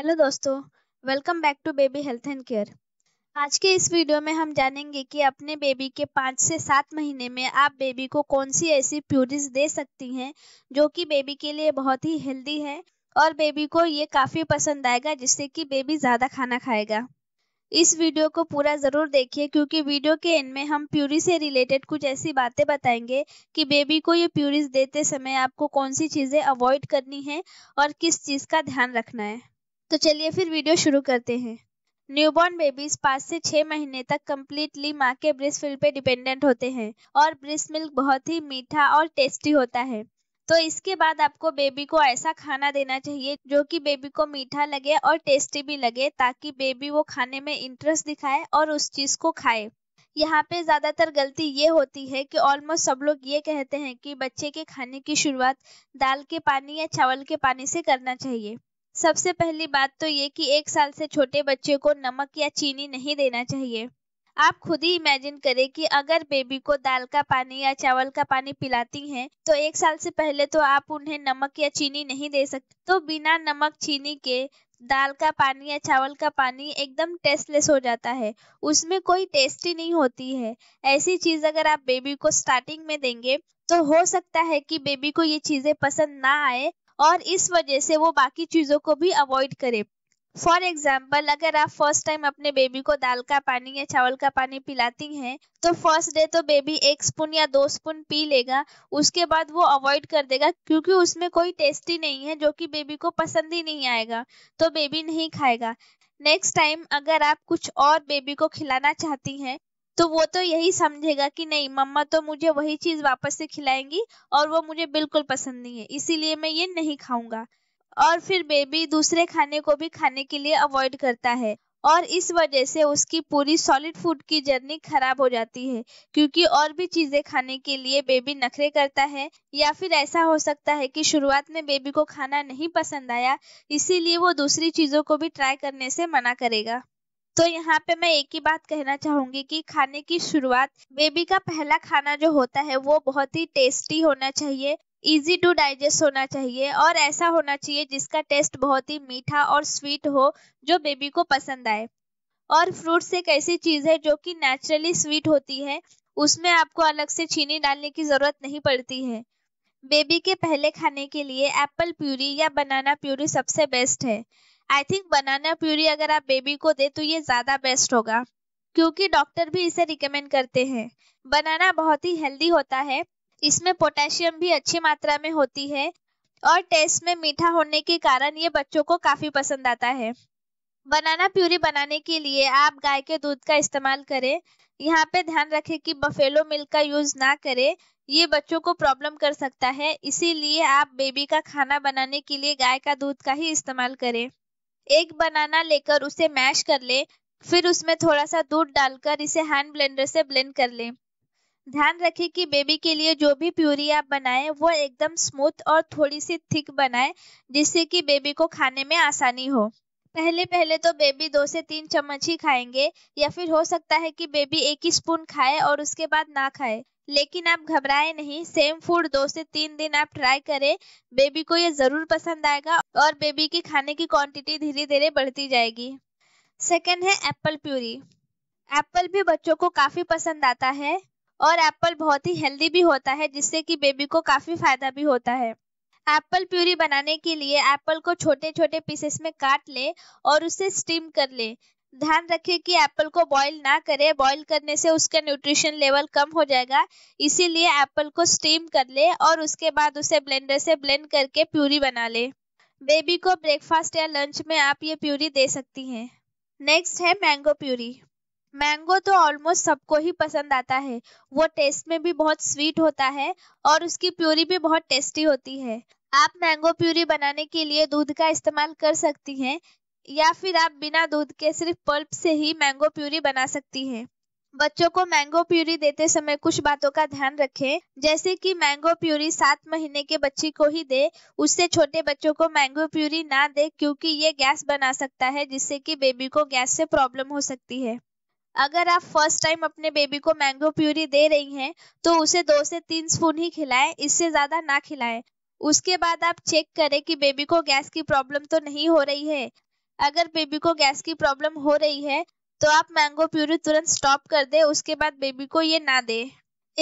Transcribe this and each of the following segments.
hello दोस्तों welcome back to baby health and care आज के इस वीडियो में हम जानेंगे कि अपने बेबी के पाँच से सात महीने में आप बेबी को कौन सी ऐसी प्यूरीज दे सकती हैं जो कि बेबी के लिए बहुत ही हेल्दी है और बेबी को ये काफ़ी पसंद आएगा जिससे कि बेबी ज़्यादा खाना खाएगा इस वीडियो को पूरा ज़रूर देखिए क्योंकि वीडियो के एंड में हम प्यूरी से रिलेटेड कुछ ऐसी बातें बताएंगे कि बेबी को ये प्यूरीज देते समय आपको कौन सी चीज़ें अवॉइड करनी है और किस चीज़ का ध्यान रखना है तो चलिए फिर वीडियो शुरू करते हैं न्यूबॉर्न बेबीज पाँच से छः महीने तक कम्प्लीटली माँ के ब्रेस्ट फिल्ड पे डिपेंडेंट होते हैं और ब्रेस्ट मिल्क बहुत ही मीठा और टेस्टी होता है तो इसके बाद आपको बेबी को ऐसा खाना देना चाहिए जो कि बेबी को मीठा लगे और टेस्टी भी लगे ताकि बेबी वो खाने में इंटरेस्ट दिखाए और उस चीज़ को खाए यहाँ पे ज़्यादातर गलती ये होती है कि ऑलमोस्ट सब लोग ये कहते हैं कि बच्चे के खाने की शुरुआत दाल के पानी या चावल के पानी से करना चाहिए सबसे पहली बात तो ये कि एक साल से छोटे बच्चे को नमक या चीनी नहीं देना चाहिए आप खुद ही इमेजिन करें कि अगर बेबी को दाल का पानी या चावल का पानी पिलाती हैं तो एक साल से पहले तो आप उन्हें नमक या चीनी नहीं दे सकते तो बिना नमक चीनी के दाल का पानी या चावल का पानी एकदम टेस्टलेस हो जाता है उसमें कोई टेस्ट ही नहीं होती है ऐसी चीज़ अगर आप बेबी को स्टार्टिंग में देंगे तो हो सकता है कि बेबी को ये चीज़ें पसंद ना आए और इस वजह से वो बाकी चीज़ों को भी अवॉइड करे फॉर एग्जाम्पल अगर आप फर्स्ट टाइम अपने बेबी को दाल का पानी या चावल का पानी पिलाती हैं तो फर्स्ट डे तो बेबी एक स्पून या दो स्पून पी लेगा उसके बाद वो अवॉइड कर देगा क्योंकि उसमें कोई टेस्टी नहीं है जो कि बेबी को पसंद ही नहीं आएगा तो बेबी नहीं खाएगा नेक्स्ट टाइम अगर आप कुछ और बेबी को खिलाना चाहती हैं तो वो तो यही समझेगा कि नहीं मम्मा तो मुझे वही चीज वापस से खिलाएंगी और वो मुझे बिल्कुल पसंद नहीं है इसीलिए मैं ये नहीं खाऊंगा और फिर बेबी दूसरे खाने को भी खाने के लिए अवॉइड करता है और इस वजह से उसकी पूरी सॉलिड फूड की जर्नी खराब हो जाती है क्योंकि और भी चीजें खाने के लिए बेबी नखरे करता है या फिर ऐसा हो सकता है कि शुरुआत में बेबी को खाना नहीं पसंद आया इसीलिए वो दूसरी चीजों को भी ट्राई करने से मना करेगा तो यहाँ पे मैं एक ही बात कहना चाहूंगी कि खाने की शुरुआत बेबी का पहला खाना जो होता है वो बहुत ही टेस्टी होना चाहिए इजी टू डाइजेस्ट होना चाहिए और ऐसा होना चाहिए जिसका टेस्ट बहुत ही मीठा और स्वीट हो जो बेबी को पसंद आए और फ्रूट्स एक ऐसी चीज़ है जो कि नेचुरली स्वीट होती है उसमें आपको अलग से चीनी डालने की ज़रूरत नहीं पड़ती है बेबी के पहले खाने के लिए एप्पल प्यूरी या बनाना प्यूरी सबसे बेस्ट है आई थिंक बनाना प्यूरी अगर आप बेबी को दे तो ये ज़्यादा बेस्ट होगा क्योंकि डॉक्टर भी इसे रिकमेंड करते हैं बनाना बहुत ही हेल्दी होता है इसमें पोटेशियम भी अच्छी मात्रा में होती है और टेस्ट में मीठा होने के कारण ये बच्चों को काफ़ी पसंद आता है बनाना प्यूरी बनाने के लिए आप गाय के दूध का इस्तेमाल करें यहाँ पे ध्यान रखें कि बफेलो मिल्क का यूज़ ना करें ये बच्चों को प्रॉब्लम कर सकता है इसीलिए आप बेबी का खाना बनाने के लिए गाय का दूध का ही इस्तेमाल करें एक बनाना लेकर उसे मैश कर ले फिर उसमें थोड़ा सा दूध डालकर इसे हैंड ब्लेंडर से ब्लेंड कर ले ध्यान रखें कि बेबी के लिए जो भी प्यूरी आप बनाएं वो एकदम स्मूथ और थोड़ी सी थिक बनाएं जिससे कि बेबी को खाने में आसानी हो पहले पहले तो बेबी दो से तीन चम्मच ही खाएंगे या फिर हो सकता है कि बेबी एक ही स्पून खाए और उसके बाद ना खाए लेकिन आप घबराए नहीं सेम फूड दो से तीन दिन आप ट्राई करें बेबी को ये ज़रूर पसंद आएगा और बेबी के खाने की क्वांटिटी धीरे धीरे बढ़ती जाएगी सेकेंड है एप्पल प्यूरी एप्पल भी बच्चों को काफ़ी पसंद आता है और एप्पल बहुत ही हेल्दी भी होता है जिससे कि बेबी को काफ़ी फायदा भी होता है एप्पल प्यूरी बनाने के लिए एप्पल को छोटे छोटे पीसेस में काट ले और उसे स्टीम कर ले ध्यान रखें कि एप्पल को बॉईल ना करें बॉईल करने से उसका न्यूट्रिशन लेवल कम हो जाएगा इसीलिए एप्पल को स्टीम कर ले और उसके बाद उसे ब्लेंडर से ब्लेंड करके प्यूरी बना ले बेबी को ब्रेकफास्ट या लंच में आप ये प्यूरी दे सकती हैं नेक्स्ट है मैंगो प्यूरी मैंगो तो ऑलमोस्ट सबको ही पसंद आता है वो टेस्ट में भी बहुत स्वीट होता है और उसकी प्यूरी भी बहुत टेस्टी होती है आप मैंगो प्यूरी बनाने के लिए दूध का इस्तेमाल कर सकती हैं या फिर आप बिना दूध के सिर्फ पल्प से ही मैंगो प्यूरी बना सकती हैं बच्चों को मैंगो प्यूरी देते समय कुछ बातों का ध्यान रखें जैसे कि मैंगो प्यूरी सात महीने के बच्ची को ही दे उससे छोटे बच्चों को मैंगो प्यूरी ना दे क्योंकि ये गैस बना सकता है जिससे कि बेबी को गैस से प्रॉब्लम हो सकती है अगर आप फर्स्ट टाइम अपने बेबी को मैंगो प्यूरी दे रही हैं तो उसे दो से तीन स्पून ही खिलाएं इससे ज़्यादा ना खिलाएं उसके बाद आप चेक करें कि बेबी को गैस की प्रॉब्लम तो नहीं हो रही है अगर बेबी को गैस की प्रॉब्लम हो रही है तो आप मैंगो प्यूरी तुरंत स्टॉप कर दे उसके बाद बेबी को ये ना दे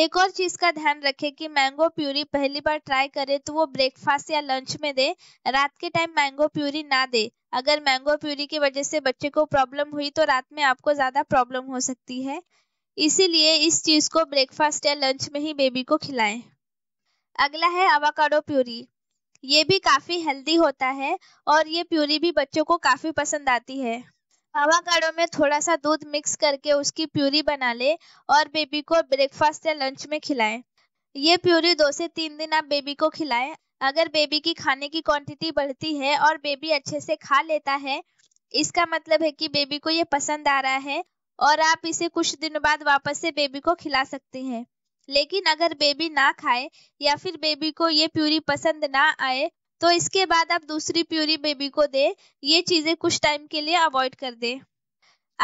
एक और चीज़ का ध्यान रखें कि मैंगो प्यूरी पहली बार ट्राई करें तो वो ब्रेकफास्ट या लंच में दे रात के टाइम मैंगो प्यूरी ना दे अगर मैंगो प्यूरी की वजह से बच्चे को प्रॉब्लम हुई तो रात में आपको ज़्यादा प्रॉब्लम हो सकती है इसीलिए इस चीज़ को ब्रेकफास्ट या लंच में ही बेबी को खिलाएं अगला है अवाकाडो प्यूरी ये भी काफ़ी हेल्दी होता है और ये प्यूरी भी बच्चों को काफ़ी पसंद आती है अवाकाडो में थोड़ा सा दूध मिक्स करके उसकी प्यूरी बना ले और बेबी को ब्रेकफास्ट या लंच में खिलाएं ये प्यूरी दो से तीन दिन आप बेबी को खिलाएं अगर बेबी की खाने की क्वांटिटी बढ़ती है और बेबी अच्छे से खा लेता है इसका मतलब है कि बेबी को ये पसंद आ रहा है और आप इसे कुछ दिनों बाद वापस से बेबी को खिला सकती हैं लेकिन अगर बेबी ना खाए या फिर बेबी को ये प्यूरी पसंद ना आए तो इसके बाद आप दूसरी प्यूरी बेबी को दे ये चीज़ें कुछ टाइम के लिए अवॉइड कर दें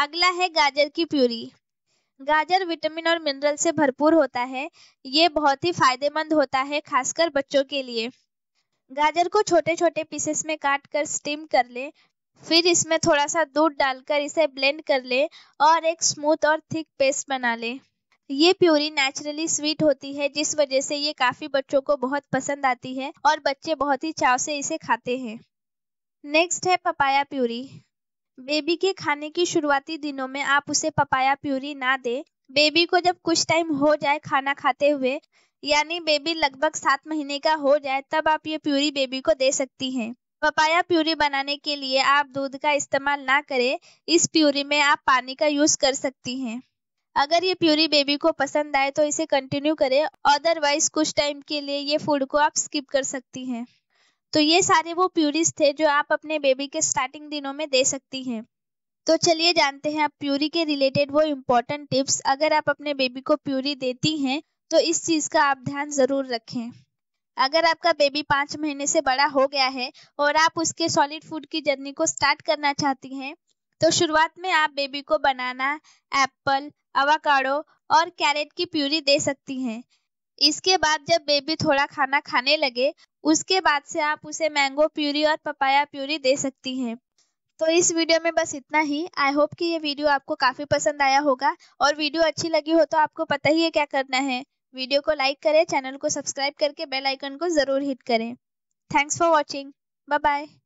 अगला है गाजर की प्यूरी गाजर विटामिन और मिनरल से भरपूर होता है ये बहुत ही फायदेमंद होता है खासकर बच्चों के लिए गाजर को छोटे छोटे पीसेस में काट कर स्टीम कर लें फिर इसमें थोड़ा सा दूध डालकर इसे ब्लेंड कर लें और एक स्मूथ और थिक पेस्ट बना लें ये प्योरी नेचुरली स्वीट होती है जिस वजह से ये काफ़ी बच्चों को बहुत पसंद आती है और बच्चे बहुत ही चाव से इसे खाते हैं नेक्स्ट है पपाया प्यूरी बेबी के खाने की शुरुआती दिनों में आप उसे पपाया प्यूरी ना दे बेबी को जब कुछ टाइम हो जाए खाना खाते हुए यानी बेबी लगभग सात महीने का हो जाए तब आप ये प्यूरी बेबी को दे सकती हैं पपाया प्यूरी बनाने के लिए आप दूध का इस्तेमाल ना करें इस प्यूरी में आप पानी का यूज़ कर सकती हैं अगर ये प्यूरी बेबी को पसंद आए तो इसे कंटिन्यू करें अदरवाइज कुछ टाइम के लिए ये फूड को आप स्किप कर सकती हैं तो ये सारे वो प्यूरीज थे जो आप अपने बेबी के स्टार्टिंग दिनों में दे सकती हैं तो चलिए जानते हैं आप प्यूरी के रिलेटेड वो इम्पोर्टेंट टिप्स अगर आप अपने बेबी को प्यूरी देती हैं तो इस चीज़ का आप ध्यान ज़रूर रखें अगर आपका बेबी पाँच महीने से बड़ा हो गया है और आप उसके सॉलिड फूड की जर्नी को स्टार्ट करना चाहती हैं तो शुरुआत में आप बेबी को बनाना एप्पल अवाकाडो और कैरेट की प्यूरी दे सकती हैं इसके बाद जब बेबी थोड़ा खाना खाने लगे उसके बाद से आप उसे मैंगो प्यूरी और पपाया प्यूरी दे सकती हैं तो इस वीडियो में बस इतना ही आई होप कि ये वीडियो आपको काफ़ी पसंद आया होगा और वीडियो अच्छी लगी हो तो आपको पता ही है क्या करना है वीडियो को लाइक करें चैनल को सब्सक्राइब करके बेल आइकन को ज़रूर हिट करें thanks for watching bye bye